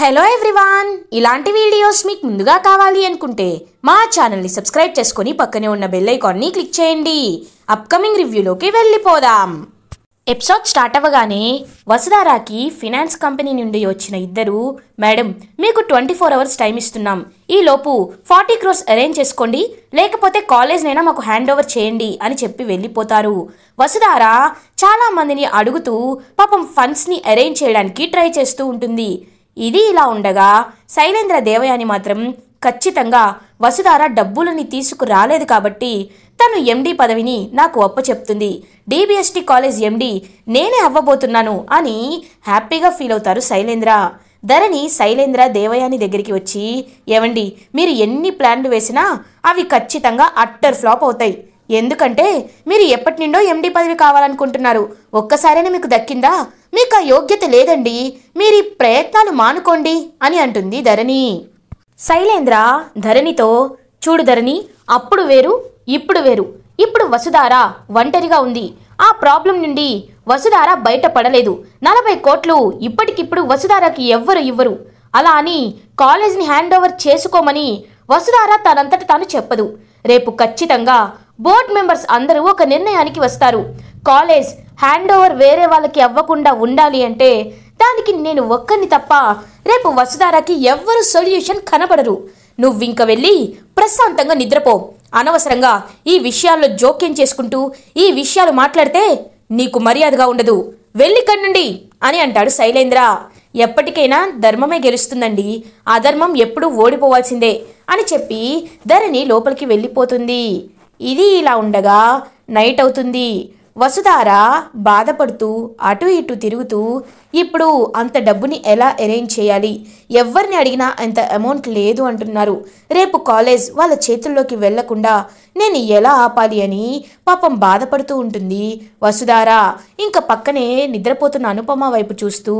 hello everyone ఇలాంటి videos మీకు ముందుగా కావాలి అనుకుంటే మా ఛానల్ని సబ్స్క్రైబ్ చేసుకుని పక్కనే ఉన్న బెల్ ఐకాన్ని క్లిక్ చేయండి అప్కమింగ్ రివ్యూలోకి వెళ్ళిపోదాం ఎపిసోడ్ స్టార్ట్ అవ్వగానే వసుదారాకి ఫినాన్స్ కంపెనీ నుండి వచ్చిన ఇద్దరు మేడం మీకు ట్వంటీ ఫోర్ అవర్స్ టైం ఇస్తున్నాం ఈలోపు ఫార్టీ క్రోర్స్ అరేంజ్ చేసుకోండి లేకపోతే కాలేజ్నైనా మాకు హ్యాండ్ ఓవర్ చేయండి అని చెప్పి వెళ్ళిపోతారు చాలా చాలామందిని అడుగుతూ పాపం ఫండ్స్ని అరేంజ్ చేయడానికి ట్రై చేస్తూ ఉంటుంది ఇది ఇలా ఉండగా శైలేంద్ర దేవయాని మాత్రం ఖచ్చితంగా వసుధార డబ్బులని తీసుకురాలేదు కాబట్టి తను ఎండి పదవిని నాకు అప్పచెప్తుంది డిబిఎస్టి కాలేజ్ ఎండి నేనే అవ్వబోతున్నాను అని హ్యాపీగా ఫీల్ అవుతారు శైలేంద్ర ధరణి శైలేంద్ర దేవయాని దగ్గరికి వచ్చి ఏవండి మీరు ఎన్ని ప్లాన్లు వేసినా అవి ఖచ్చితంగా అట్టర్ ఫ్లాప్ అవుతాయి ఎందుకంటే మీరు ఎప్పటి నుండో ఎండి పదవి కావాలనుకుంటున్నారు ఒక్కసారైనా మీకు దక్కిందా మీకు ఆ యోగ్యత లేదండి మీరు ఈ ప్రయత్నాలు మానుకోండి అని అంటుంది ధరణి శైలేంద్ర ధరణితో చూడు ధరణి అప్పుడు వేరు ఇప్పుడు వేరు ఇప్పుడు వసుధార ఒంటరిగా ఉంది ఆ ప్రాబ్లం నుండి వసుధార బయటపడలేదు నలభై కోట్లు ఇప్పటికిప్పుడు వసుధారకి ఎవ్వరు ఇవ్వరు అలా అని కాలేజ్ని హ్యాండ్ ఓవర్ చేసుకోమని వసుధార తనంతట తాను చెప్పదు రేపు ఖచ్చితంగా బోర్డ్ మెంబర్స్ అందరూ ఒక నిర్ణయానికి వస్తారు కాలేజ్ హ్యాండ్ ఓవర్ వేరే వాళ్ళకి అవ్వకుండా ఉండాలి అంటే దానికి నేను ఒక్కరిని తప్ప రేపు వసుధారాకి ఎవ్వరు సొల్యూషన్ కనబడరు నువ్వు ఇంక వెళ్ళి ప్రశాంతంగా నిద్రపో అనవసరంగా ఈ విషయాల్లో జోక్యం చేసుకుంటూ ఈ విషయాలు మాట్లాడితే నీకు మర్యాదగా ఉండదు వెళ్ళి వెళ్ళిక్కడ్నుండి అని అంటాడు శైలేంద్ర ఎప్పటికైనా ధర్మమే గెలుస్తుందండి అధర్మం ఎప్పుడూ ఓడిపోవాల్సిందే అని చెప్పి ధరణి లోపలికి వెళ్ళిపోతుంది ఇది ఇలా ఉండగా నైట్ అవుతుంది వసుధార బాధపడుతూ అటు ఇటు తిరుగుతూ ఇప్పుడు అంత డబ్బుని ఎలా అరేంజ్ చేయాలి ఎవరిని అడిగినా అంత అమౌంట్ లేదు అంటున్నారు రేపు కాలేజ్ వాళ్ళ చేతుల్లోకి వెళ్లకుండా నేను ఎలా ఆపాలి అని పాపం బాధపడుతూ ఉంటుంది వసుధార ఇంకా పక్కనే నిద్రపోతున్న అనుపమ వైపు చూస్తూ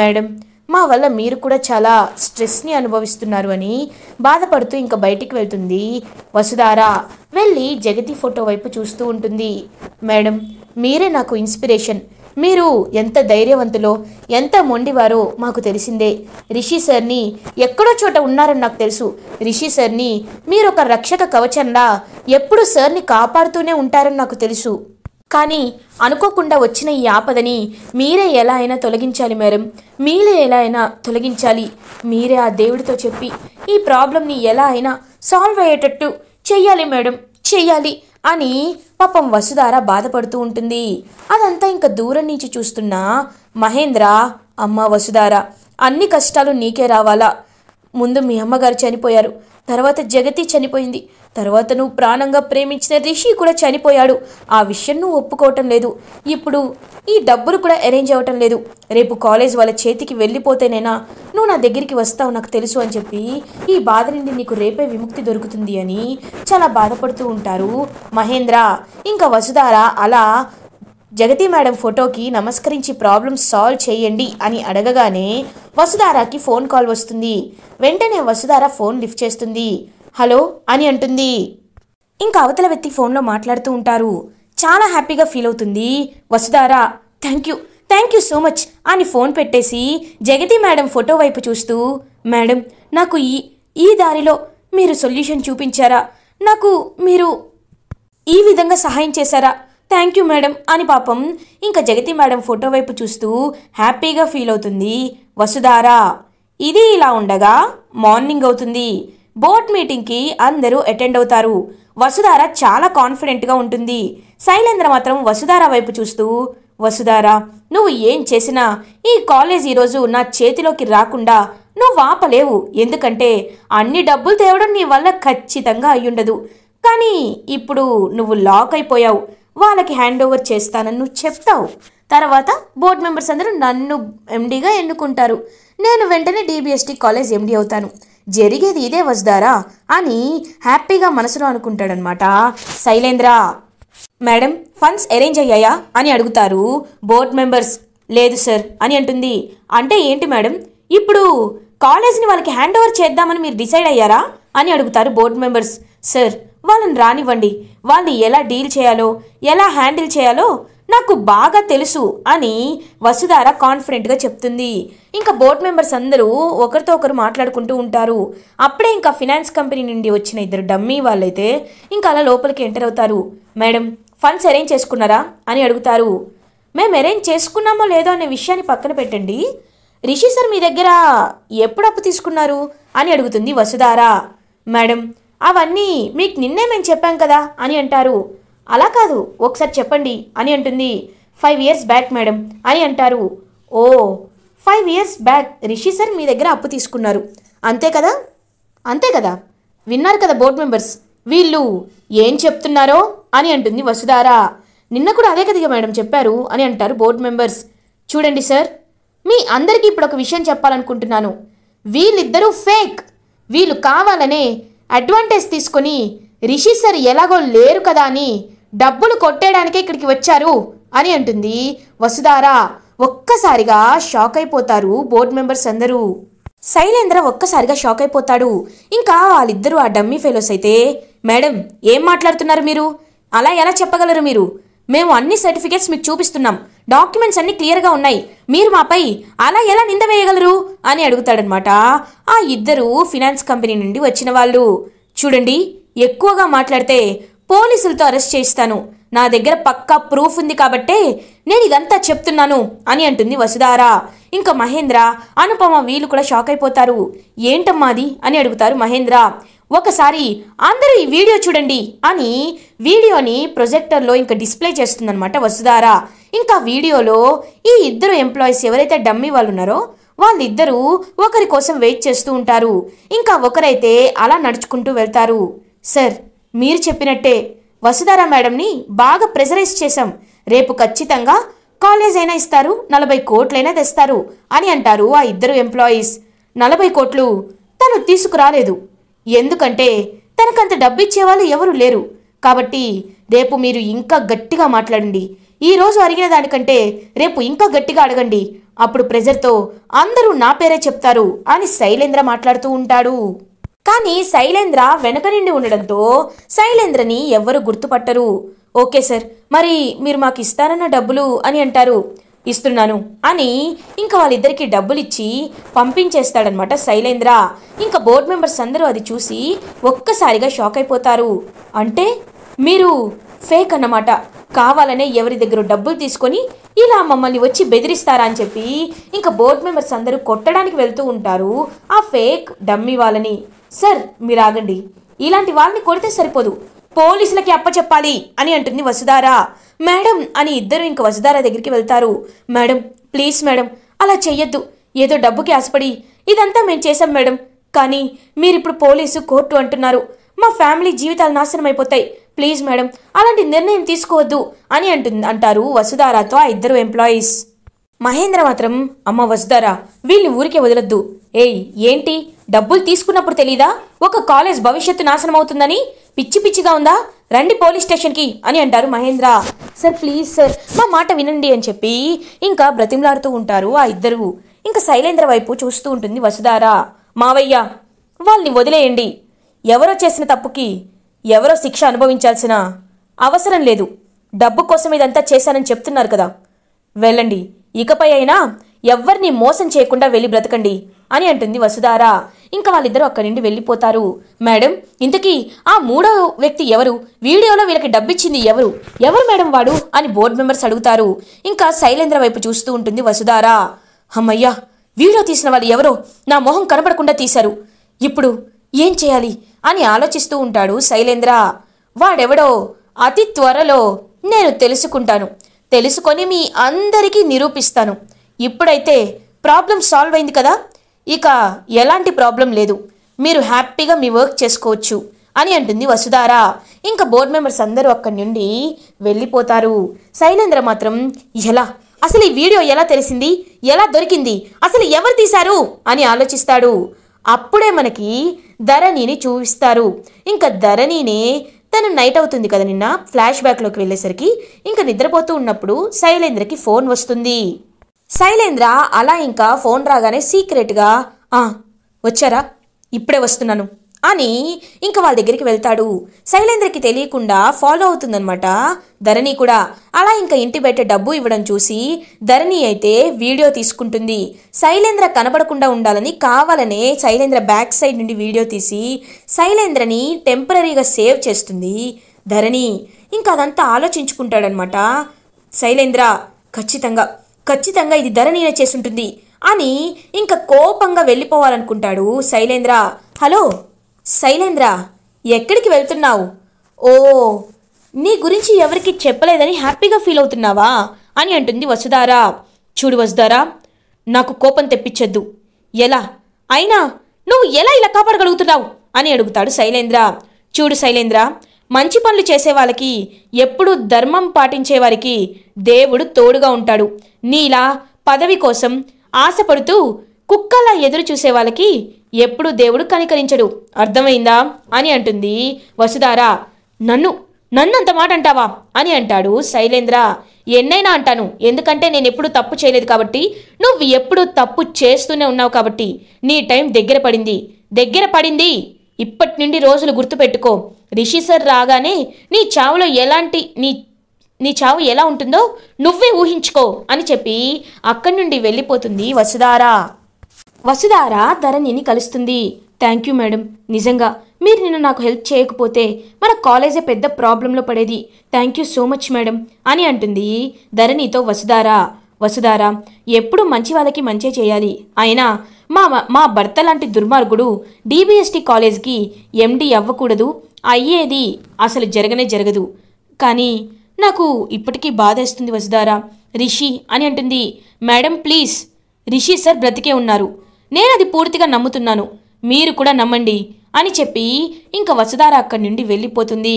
మేడం మా వల్ల మీరు కూడా చాలా స్ట్రెస్ని అనుభవిస్తున్నారు అని బాధపడుతూ ఇంకా బయటికి వెళ్తుంది వసుధారా వెళ్ళి జగతి ఫోటో వైపు చూస్తూ ఉంటుంది మేడం మీరే నాకు ఇన్స్పిరేషన్ మీరు ఎంత ధైర్యవంతులో ఎంత మొండివారో మాకు తెలిసిందే రిషి సార్ని ఎక్కడో చోట ఉన్నారని నాకు తెలుసు రిషి సార్ని మీరు ఒక రక్షక కవచంలా ఎప్పుడు సార్ని కాపాడుతూనే ఉంటారని నాకు తెలుసు కానీ అనుకోకుండా వచ్చిన ఈ ఆపదని మీరే ఎలా అయినా తొలగించాలి మేడం మీరే ఎలా అయినా తొలగించాలి మీరే ఆ దేవుడితో చెప్పి ఈ ప్రాబ్లంని ఎలా అయినా సాల్వ్ అయ్యేటట్టు చెయ్యాలి మేడం చెయ్యాలి అని పాపం వసుధార బాధపడుతూ ఉంటుంది అదంతా ఇంకా దూరం నుంచి చూస్తున్న మహేంద్ర అమ్మ వసుధార అన్ని కష్టాలు నీకే రావాలా ముందు మీ అమ్మగారు చనిపోయారు తర్వాత జగతి చనిపోయింది తర్వాత నువ్వు ప్రాణంగా ప్రేమించిన రిషి కూడా చనిపోయాడు ఆ విషయం నువ్వు ఒప్పుకోవటం లేదు ఇప్పుడు ఈ డబ్బులు కూడా అరేంజ్ అవ్వటం లేదు రేపు కాలేజ్ వాళ్ళ చేతికి వెళ్ళిపోతేనేనా నువ్వు నా దగ్గరికి వస్తావు నాకు తెలుసు అని చెప్పి ఈ బాధ నుండి నీకు రేపే విముక్తి దొరుకుతుంది అని చాలా బాధపడుతూ ఉంటారు మహేంద్ర ఇంకా వసుధార అలా జగతి మేడం ఫోటోకి నమస్కరించి ప్రాబ్లం సాల్వ్ చేయండి అని అడగగానే వసుధారాకి ఫోన్ కాల్ వస్తుంది వెంటనే వసుధార ఫోన్ లిఫ్ట్ చేస్తుంది హలో అని అంటుంది ఇంకా అవతల వ్యక్తి ఫోన్లో మాట్లాడుతూ ఉంటారు చాలా హ్యాపీగా ఫీల్ అవుతుంది Vasudhara thank you thank you so much అని ఫోన్ పెట్టేసి జగతి మేడం ఫోటో వైపు చూస్తూ మేడం నాకు ఈ ఈ దారిలో మీరు సొల్యూషన్ చూపించారా నాకు మీరు ఈ విధంగా సహాయం చేశారా థ్యాంక్ యూ మేడం అని పాపం ఇంకా జగతి మేడం ఫోటో వైపు చూస్తూ హ్యాపీగా ఫీల్ అవుతుంది వసుధారా ఇది ఇలా ఉండగా మార్నింగ్ అవుతుంది బోర్డ్ మీటింగ్కి అందరూ అటెండ్ అవుతారు వసుధార చాలా కాన్ఫిడెంట్గా ఉంటుంది శైలేంద్ర మాత్రం వసుధార వైపు చూస్తూ వసుధార నువ్వు ఏం చేసినా ఈ కాలేజ్ ఈరోజు నా చేతిలోకి రాకుండా నువ్వు ఆపలేవు ఎందుకంటే అన్ని డబ్బులు తేవడం నీ వల్ల ఖచ్చితంగా అయ్యుండదు కానీ ఇప్పుడు నువ్వు లాక్ అయిపోయావు వాళ్ళకి హ్యాండ్ ఓవర్ చేస్తానని నువ్వు చెప్తావు తర్వాత బోర్డు మెంబర్స్ అందరూ నన్ను ఎండీగా ఎన్నుకుంటారు నేను వెంటనే డీబీఎస్టీ కాలేజ్ ఎండీ అవుతాను జరిగేది ఇదే వస్తారా అని హ్యాపీగా మనసులో అనుకుంటాడనమాట శైలేంద్ర మేడం ఫండ్స్ అరేంజ్ అయ్యాయా అని అడుగుతారు బోర్డ్ మెంబర్స్ లేదు సార్ అని అంటుంది అంటే ఏంటి మేడం ఇప్పుడు కాలేజ్ని వాళ్ళకి హ్యాండ్ ఓవర్ చేద్దామని మీరు డిసైడ్ అయ్యారా అని అడుగుతారు బోర్డు మెంబర్స్ సార్ వాళ్ళని రానివ్వండి వాళ్ళని ఎలా డీల్ చేయాలో ఎలా హ్యాండిల్ చేయాలో నాకు బాగా తెలుసు అని వసుధార కాన్ఫిడెంట్గా చెప్తుంది ఇంకా బోర్డు మెంబర్స్ అందరూ ఒకరితో ఒకరు మాట్లాడుకుంటూ ఉంటారు అప్పుడే ఇంకా ఫినాన్స్ కంపెనీ నుండి వచ్చిన ఇద్దరు డమ్మీ వాళ్ళైతే ఇంకా అలా లోపలికి ఎంటర్ అవుతారు మేడం ఫండ్స్ అరేంజ్ చేసుకున్నారా అని అడుగుతారు మేము అరేంజ్ చేసుకున్నామో లేదో అనే విషయాన్ని పక్కన పెట్టండి రిషి సార్ మీ దగ్గర ఎప్పుడు అప్పు తీసుకున్నారు అని అడుగుతుంది వసుధార మేడం అవన్నీ మీకు నిన్నే మేము చెప్పాం కదా అని అంటారు అలా కాదు ఒకసారి చెప్పండి అని అంటుంది ఫైవ్ ఇయర్స్ బ్యాక్ మేడం అని అంటారు ఓ five years back Rishi sir మీ దగ్గర అప్పు తీసుకున్నారు అంతే కదా అంతే కదా విన్నారు కదా బోర్డ్ మెంబర్స్ వీళ్ళు ఏం చెప్తున్నారో అని అంటుంది వసుధార నిన్న కూడా అదే కదిగా మేడం చెప్పారు అని అంటారు బోర్డ్ మెంబర్స్ చూడండి సార్ మీ అందరికీ ఇప్పుడు ఒక విషయం చెప్పాలనుకుంటున్నాను వీళ్ళిద్దరూ ఫేక్ వీళ్ళు కావాలనే అడ్వాంటేజ్ తీసుకొని రిషి సార్ ఎలాగో లేరు కదా అని డబ్బులు కొట్టేయడానికే ఇక్కడికి వచ్చారు అని అంటుంది వసుధారా ఒక్కసారిగా షాక్ అయిపోతారు బోర్డు మెంబర్స్ అందరూ శైలేంద్ర ఒక్కసారిగా షాక్ అయిపోతాడు ఇంకా వాళ్ళిద్దరూ ఆ డమ్మీ ఫెలోస్ అయితే మేడం ఏం మాట్లాడుతున్నారు మీరు అలా ఎలా చెప్పగలరు మీరు మేము అన్ని సర్టిఫికేట్స్ మీకు చూపిస్తున్నాం డాక్యుమెంట్స్ అన్ని క్లియర్గా ఉన్నాయి మీరు మాపై అలా ఎలా నింద వేయగలరు అని అడుగుతాడనమాట ఆ ఇద్దరు ఫినాన్స్ కంపెనీ నుండి వచ్చిన వాళ్ళు చూడండి ఎక్కువగా మాట్లాడితే పోలీసులతో అరెస్ట్ చేస్తాను నా దగ్గర పక్కా ప్రూఫ్ ఉంది కాబట్టే నేను ఇదంతా చెప్తున్నాను అని అంటుంది వసుధార ఇంకా మహేంద్ర అనుపమ వీళ్ళు కూడా షాక్ అయిపోతారు ఏంటమ్మాది అని అడుగుతారు మహేంద్ర ఒకసారి అందరూ ఈ వీడియో చూడండి అని వీడియోని ప్రొజెక్టర్లో ఇంకా డిస్ప్లే చేస్తుందనమాట వసుధారా ఇంకా వీడియోలో ఈ ఇద్దరు ఎంప్లాయీస్ ఎవరైతే డమ్మీ వాళ్ళు ఉన్నారో వాళ్ళిద్దరూ ఒకరి కోసం వెయిట్ చేస్తూ ఉంటారు ఇంకా ఒకరైతే అలా నడుచుకుంటూ వెళ్తారు సార్ మీరు చెప్పినట్టే వసుధారా మేడంని బాగా ప్రెజరైజ్ చేశాం రేపు ఖచ్చితంగా కాలేజ్ అయినా ఇస్తారు నలభై కోట్లైనా తెస్తారు అని అంటారు ఆ ఇద్దరు ఎంప్లాయీస్ నలభై కోట్లు తను తీసుకురాలేదు ఎందుకంటే తనకంత డబ్బు ఎవరూ ఎవరు లేరు కాబట్టి రేపు మీరు ఇంకా గట్టిగా మాట్లాడండి ఈరోజు అడిగిన దానికంటే రేపు ఇంకా గట్టిగా అడగండి అప్పుడు ప్రెజర్తో అందరూ నా పేరే చెప్తారు అని శైలేంద్ర మాట్లాడుతూ ఉంటాడు కానీ శైలేంద్ర వెనక నిండి ఉండడంతో శైలేంద్రని ఎవ్వరూ గుర్తుపట్టరు ఓకే సార్ మరి మీరు మాకు ఇస్తారన్న డబ్బులు అని అంటారు ఇస్తున్నాను అని ఇంకా వాళ్ళిద్దరికీ డబ్బులు ఇచ్చి పంపించేస్తాడనమాట శైలేంద్ర ఇంకా బోర్డు మెంబర్స్ అందరూ అది చూసి ఒక్కసారిగా షాక్ అయిపోతారు అంటే మీరు ఫేక్ అన్నమాట కావాలనే ఎవరి దగ్గర డబ్బులు తీసుకొని ఇలా మమ్మల్ని వచ్చి బెదిరిస్తారా అని చెప్పి ఇంకా బోర్డు మెంబర్స్ అందరూ కొట్టడానికి వెళ్తూ ఉంటారు ఆ ఫేక్ డమ్మి వాళ్ళని సార్ మీరు ఆగండి ఇలాంటి వాళ్ళని కొడితే సరిపోదు పోలీసులకి అప్పచెప్పాలి అని అంటుంది వసుధార మేడం అని ఇద్దరు ఇంక వసుధార దగ్గరికి వెళ్తారు మేడం ప్లీజ్ మేడం అలా చెయ్యొద్దు ఏదో డబ్బుకి ఆశపడి ఇదంతా మేము చేశాం మేడం కానీ మీరిప్పుడు పోలీసు కోర్టు అంటున్నారు మా ఫ్యామిలీ జీవితాలు నాశనం అయిపోతాయి ప్లీజ్ మేడం అలాంటి నిర్ణయం తీసుకోవద్దు అని అంటుంది అంటారు వసుధారాతో ఆ ఇద్దరు ఎంప్లాయీస్ మహేంద్ర మాత్రం అమ్మ వసుధారా వీళ్ళు ఊరికే వదలొద్దు ఏయ్ ఏంటి డబ్బులు తీసుకున్నప్పుడు తెలీదా ఒక కాలేజ్ భవిష్యత్తు నాశనం అవుతుందని పిచ్చి పిచ్చిగా ఉందా రండి పోలీస్ స్టేషన్కి అని అంటారు మహేంద్ర సార్ ప్లీజ్ సార్ మా మాట వినండి అని చెప్పి ఇంకా బ్రతిమలాడుతూ ఉంటారు ఆ ఇద్దరు ఇంకా శైలేంద్ర వైపు చూస్తూ ఉంటుంది వసుధార మావయ్య వాళ్ళని వదిలేయండి ఎవరో చేసిన తప్పుకి ఎవరో శిక్ష అనుభవించాల్సిన అవసరం లేదు డబ్బు కోసం ఇదంతా చేశానని చెప్తున్నారు కదా వెళ్ళండి ఇకపై అయినా ఎవ్వరిని మోసం చేయకుండా వెళ్ళి బ్రతకండి అని అంటుంది వసుధార ఇంకా వాళ్ళిద్దరూ అక్కడి నుండి వెళ్ళిపోతారు మేడం ఇంతకీ ఆ మూడో వ్యక్తి ఎవరు వీడియోలో వీళ్ళకి డబ్బిచ్చింది ఎవరు ఎవరు మేడం వాడు అని బోర్డు మెంబర్స్ అడుగుతారు ఇంకా శైలేంద్ర వైపు చూస్తూ ఉంటుంది వసుధార అమ్మయ్యా వీడియో తీసిన వాళ్ళు ఎవరో నా మొహం కనపడకుండా తీశారు ఇప్పుడు ఏం చేయాలి అని ఆలోచిస్తూ ఉంటాడు శైలేంద్ర వాడెవడో అతి త్వరలో నేను తెలుసుకుంటాను తెలుసుకొని మీ అందరికీ నిరూపిస్తాను ఇప్పుడైతే ప్రాబ్లం సాల్వ్ అయింది కదా ఇక ఎలాంటి ప్రాబ్లం లేదు మీరు హ్యాపీగా మీ వర్క్ చేసుకోవచ్చు అని అంటుంది వసుధార ఇంకా బోర్డు మెంబర్స్ అందరూ అక్కడి నుండి వెళ్ళిపోతారు శైలేంద్ర మాత్రం ఎలా అసలు ఈ వీడియో ఎలా తెలిసింది ఎలా దొరికింది అసలు ఎవరు తీశారు అని ఆలోచిస్తాడు అప్పుడే మనకి ధరణిని చూపిస్తారు ఇంకా ధరణినే తను నైట్ అవుతుంది కదా నిన్న ఫ్లాష్ బ్యాక్లోకి వెళ్ళేసరికి ఇంకా నిద్రపోతూ ఉన్నప్పుడు శైలేంద్రకి ఫోన్ వస్తుంది శైలేంద్ర అలా ఇంకా ఫోన్ రాగానే సీక్రెట్గా వచ్చారా ఇప్పుడే వస్తున్నాను అని ఇంకా వాళ్ళ దగ్గరికి వెళ్తాడు శైలేంద్రకి తెలియకుండా ఫాలో అవుతుందనమాట ధరణి కూడా అలా ఇంకా ఇంటి బయట డబ్బు ఇవ్వడం చూసి ధరణి అయితే వీడియో తీసుకుంటుంది శైలేంద్ర కనపడకుండా ఉండాలని కావాలనే శైలేంద్ర బ్యాక్ సైడ్ నుండి వీడియో తీసి శైలేంద్రని టెంపరీగా సేవ్ చేస్తుంది ధరణి ఇంకా అదంతా ఆలోచించుకుంటాడనమాట శైలేంద్ర ఖచ్చితంగా ఖచ్చితంగా ఇది ధరణినే చేసుంటుంది అని ఇంకా కోపంగా వెళ్ళిపోవాలనుకుంటాడు శైలేంద్ర హలో శైలేంద్ర ఎక్కడికి వెళ్తున్నావు ఓ నీ గురించి ఎవరికి చెప్పలేదని హ్యాపీగా ఫీల్ అవుతున్నావా అని అంటుంది వసుధారా చూడు వసుధారా నాకు కోపం తెప్పించద్దు ఎలా అయినా నువ్వు ఎలా ఇలా కాపాడగలుగుతున్నావు అని అడుగుతాడు శైలేంద్ర చూడు శైలేంద్ర మంచి పనులు చేసే వాళ్ళకి ఎప్పుడూ ధర్మం పాటించే వారికి దేవుడు తోడుగా ఉంటాడు నీలా పదవి కోసం ఆశపడుతూ కుక్కలా ఎదురు చూసే వాళ్ళకి ఎప్పుడు దేవుడు కనికరించడు అర్థమైందా అని అంటుంది వసుధారా నన్ను నన్ను అంత మాట అంటావా అని అంటాడు శైలేంద్ర ఎన్నైనా అంటాను ఎందుకంటే నేను ఎప్పుడు తప్పు చేయలేదు కాబట్టి నువ్వు ఎప్పుడు తప్పు చేస్తూనే ఉన్నావు కాబట్టి నీ టైం దగ్గర పడింది దగ్గర పడింది ఇప్పటి నుండి రోజులు గుర్తుపెట్టుకో రిషి సార్ రాగానే నీ చావులో ఎలాంటి నీ నీ చావు ఎలా ఉంటుందో నువ్వే ఊహించుకో అని చెప్పి అక్కడి నుండి వెళ్ళిపోతుంది వసుధార వసుధార ధరణిని కలుస్తుంది థ్యాంక్ యూ మేడం నిజంగా మీరు నిన్ను నాకు హెల్ప్ చేయకపోతే మన కాలేజే పెద్ద ప్రాబ్లంలో పడేది thank you so much madam అని అంటుంది ధరణితో వసుధార వసుధార ఎప్పుడు మంచి వాళ్ళకి మంచే చేయాలి అయినా మా మా భర్త లాంటి దుర్మార్గుడు డీబీఎస్టీ కాలేజ్కి ఎండి అవ్వకూడదు అయ్యేది అసలు జరగనే జరగదు కానీ నాకు ఇప్పటికీ బాధేస్తుంది వసుధారా రిషి అని అంటుంది మేడం ప్లీజ్ రిషి సార్ బ్రతికే ఉన్నారు నేను అది పూర్తిగా నమ్ముతున్నాను మీరు కూడా నమ్మండి అని చెప్పి ఇంకా వసుధార అక్కడి నుండి వెళ్ళిపోతుంది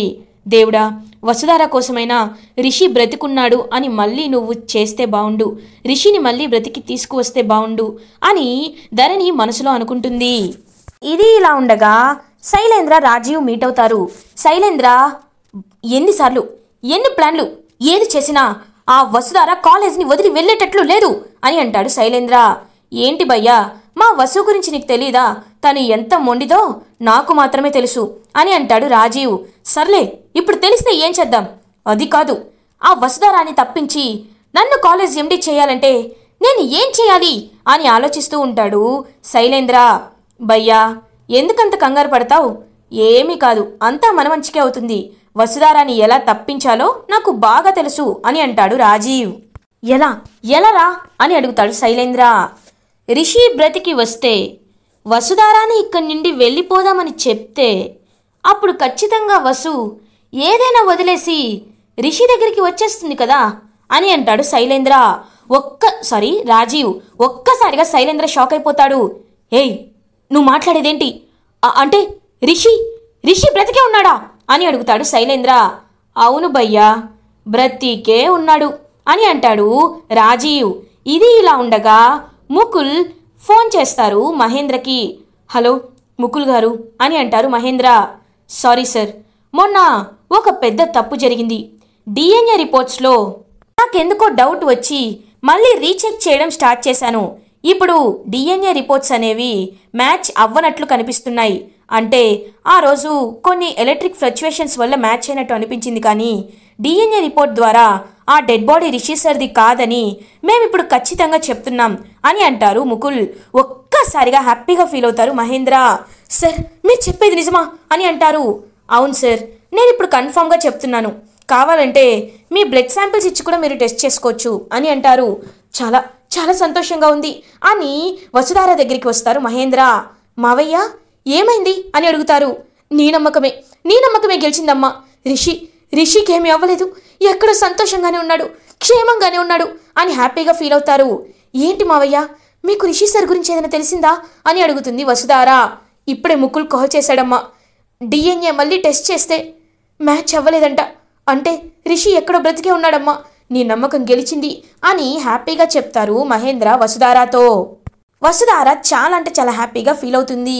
దేవుడా వసుధార కోసమైనా రిషి బ్రతికున్నాడు అని మళ్ళీ నువ్వు చేస్తే బావుండు రిషిని మళ్ళీ బ్రతికి తీసుకువస్తే బావుండు అని ధరణి మనసులో అనుకుంటుంది ఇది ఇలా ఉండగా శైలేంద్ర రాజీవ్ మీట్ అవుతారు శైలేంద్ర ఎన్నిసార్లు ఎన్ని ప్లాన్లు ఏది చేసినా ఆ వసుధార కాలేజ్ని వదిలి వెళ్ళేటట్లు లేదు అని అంటాడు శైలేంద్ర ఏంటి భయ్యా మా వసు గురించి నీకు తెలీదా తను ఎంత మొండిదో నాకు మాత్రమే తెలుసు అని అంటాడు రాజీవ్ సర్లే ఇప్పుడు తెలిస్తే ఏం చేద్దాం అది కాదు ఆ వసుధారాన్ని తప్పించి నన్ను కాలేజ్ ఎండి చేయాలంటే నేను ఏం చేయాలి అని ఆలోచిస్తూ ఉంటాడు శైలేంద్ర భయ్యా ఎందుకంత కంగారు పడతావు ఏమీ కాదు అంతా మన మంచికే అవుతుంది వసుధారాన్ని ఎలా తప్పించాలో నాకు బాగా తెలుసు అని అంటాడు రాజీవ్ ఎలా ఎలా రా అని అడుగుతాడు శైలేంద్ర రిషి బ్రతికి వస్తే వసుధారాని ఇక్కడి నుండి వెళ్ళిపోదామని చెప్తే అప్పుడు ఖచ్చితంగా వసు ఏదైనా వదిలేసి రిషి దగ్గరికి వచ్చేస్తుంది కదా అని అంటాడు శైలేంద్ర ఒక్క సారీ రాజీవ్ ఒక్కసారిగా శైలేంద్ర షాక్ అయిపోతాడు ఏయ్ నువ్వు మాట్లాడేదేంటి అంటే రిషి రిషి బ్రతికే ఉన్నాడా అని అడుగుతాడు శైలేంద్ర అవును భయ్యా బ్రతికే ఉన్నాడు అని అంటాడు రాజీవ్ ఇది ఇలా ఉండగా ముకుల్ ఫోన్ చేస్తారు మహేంద్రకి హలో ముకుల్ గారు అని అంటారు మహేంద్ర సారీ సార్ మొన్న ఒక పెద్ద తప్పు జరిగింది డిఎన్ఏ రిపోర్ట్స్లో నాకెందుకో డౌట్ వచ్చి మళ్ళీ రీచెక్ చేయడం స్టార్ట్ చేశాను ఇప్పుడు డిఎన్ఏ రిపోర్ట్స్ అనేవి మ్యాచ్ అవ్వనట్లు కనిపిస్తున్నాయి అంటే ఆ రోజు కొన్ని ఎలక్ట్రిక్ ఫ్లక్చువేషన్స్ వల్ల మ్యాచ్ అయినట్టు అనిపించింది కానీ డిఎన్ఏ రిపోర్ట్ ద్వారా ఆ డెడ్ బాడీ రిషి సర్ది కాదని మేమిప్పుడు ఖచ్చితంగా చెప్తున్నాం అని అంటారు ముకుల్ ఒక్కసారిగా హ్యాపీగా ఫీల్ అవుతారు మహేంద్ర సార్ మీరు చెప్పేది నిజమా అని అంటారు అవును సార్ నేను ఇప్పుడు కన్ఫామ్గా చెప్తున్నాను కావాలంటే మీ బ్లడ్ శాంపిల్స్ ఇచ్చి కూడా మీరు టెస్ట్ చేసుకోవచ్చు అని అంటారు చాలా చాలా సంతోషంగా ఉంది అని వసుధార దగ్గరికి వస్తారు మహేంద్ర మావయ్య ఏమైంది అని అడుగుతారు నీ నమ్మకమే నీ నమ్మకమే గెలిచిందమ్మా రిషి రిషికి ఏమీ అవ్వలేదు ఎక్కడో సంతోషంగానే ఉన్నాడు క్షేమంగానే ఉన్నాడు అని హ్యాపీగా ఫీల్ అవుతారు ఏంటి మావయ్య మీకు రిషి సార్ గురించి ఏదైనా తెలిసిందా అని అడుగుతుంది వసుధారా ఇప్పుడే ముక్కులు కాల్ చేశాడమ్మా డిఎన్ఏ మళ్ళీ టెస్ట్ చేస్తే మ్యాచ్ అవ్వలేదంట అంటే రిషి ఎక్కడో బ్రతికే ఉన్నాడమ్మా నీ నమ్మకం గెలిచింది అని హ్యాపీగా చెప్తారు మహేంద్ర వసుధారాతో వసుధార చాలా అంటే చాలా హ్యాపీగా ఫీల్ అవుతుంది